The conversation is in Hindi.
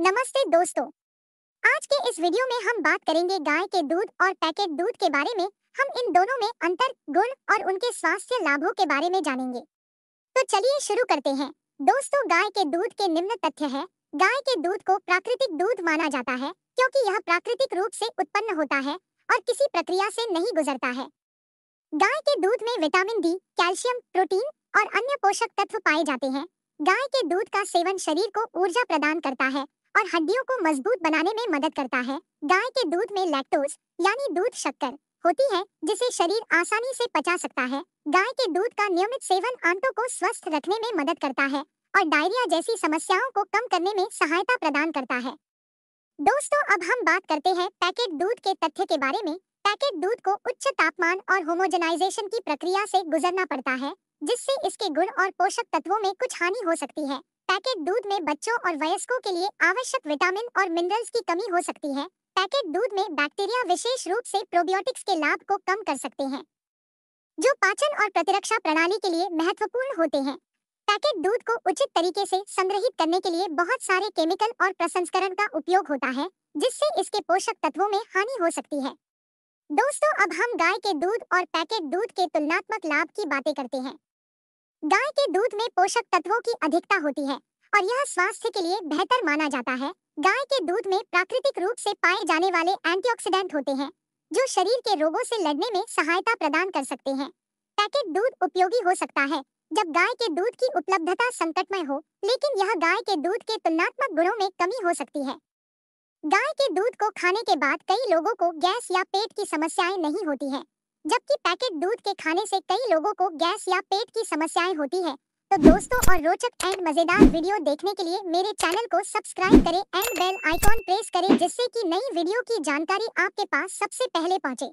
नमस्ते दोस्तों आज के इस वीडियो में हम बात करेंगे गाय के दूध और पैकेट दूध के बारे में हम इन दोनों में अंतर गुण और उनके स्वास्थ्य लाभों के बारे में जानेंगे तो चलिए शुरू करते हैं दोस्तों गाय के दूध के निम्न तथ्य है गाय के दूध को प्राकृतिक दूध माना जाता है क्योंकि यह प्राकृतिक रूप से उत्पन्न होता है और किसी प्रक्रिया से नहीं गुजरता है गाय के दूध में विटामिन डी कैल्शियम प्रोटीन और अन्य पोषक तत्व पाए जाते हैं गाय के दूध का सेवन शरीर को ऊर्जा प्रदान करता है और हड्डियों को मजबूत बनाने में मदद करता है गाय के दूध में लैक्टोज यानी दूध शक्कर होती है जिसे शरीर आसानी से पचा सकता है गाय के दूध का नियमित सेवन आंतों को स्वस्थ रखने में मदद करता है और डायरिया जैसी समस्याओं को कम करने में सहायता प्रदान करता है दोस्तों अब हम बात करते हैं पैकेट दूध के तथ्य के बारे में पैकेट दूध को उच्च तापमान और होमोजेनाइजेशन की प्रक्रिया से गुजरना पड़ता है जिससे इसके गुण और पोषक तत्वों में कुछ हानि हो सकती है पैकेट दूध में बच्चों और वयस्कों के लिए आवश्यक विटामिन और मिनरल्स की कमी हो सकती है पैकेट दूध में बैक्टीरिया विशेष रूप से प्रोबियोटिक्स के लाभ को कम कर सकते हैं जो पाचन और प्रतिरक्षा प्रणाली के लिए महत्वपूर्ण होते हैं पैकेट दूध को उचित तरीके से संग्रहित करने के लिए बहुत सारे केमिकल और प्रसंस्करण का उपयोग होता है जिससे इसके पोषक तत्वों में हानि हो सकती है दोस्तों अब हम गाय के दूध और पैकेट दूध के तुलनात्मक लाभ की बातें करते हैं गाय के दूध में पोषक तत्वों की अधिकता होती है और यह स्वास्थ्य के लिए बेहतर माना जाता है गाय के दूध में प्राकृतिक रूप से पाए जाने वाले एंटीऑक्सीडेंट होते हैं जो शरीर के रोगों से लड़ने में सहायता प्रदान कर सकते हैं पैकेट दूध उपयोगी हो सकता है जब गाय के दूध की उपलब्धता संकटमय हो लेकिन यह गाय के दूध के तुलनात्मक गुणों में कमी हो सकती है गाय के दूध को खाने के बाद कई लोगों को गैस या पेट की समस्याएं नहीं होती है जबकि पैकेट दूध के खाने से कई लोगों को गैस या पेट की समस्याएं होती है तो दोस्तों और रोचक एंड मजेदार वीडियो देखने के लिए मेरे चैनल को सब्सक्राइब करें एंड बेल आइकॉन प्रेस करें जिससे कि नई वीडियो की जानकारी आपके पास सबसे पहले पहुंचे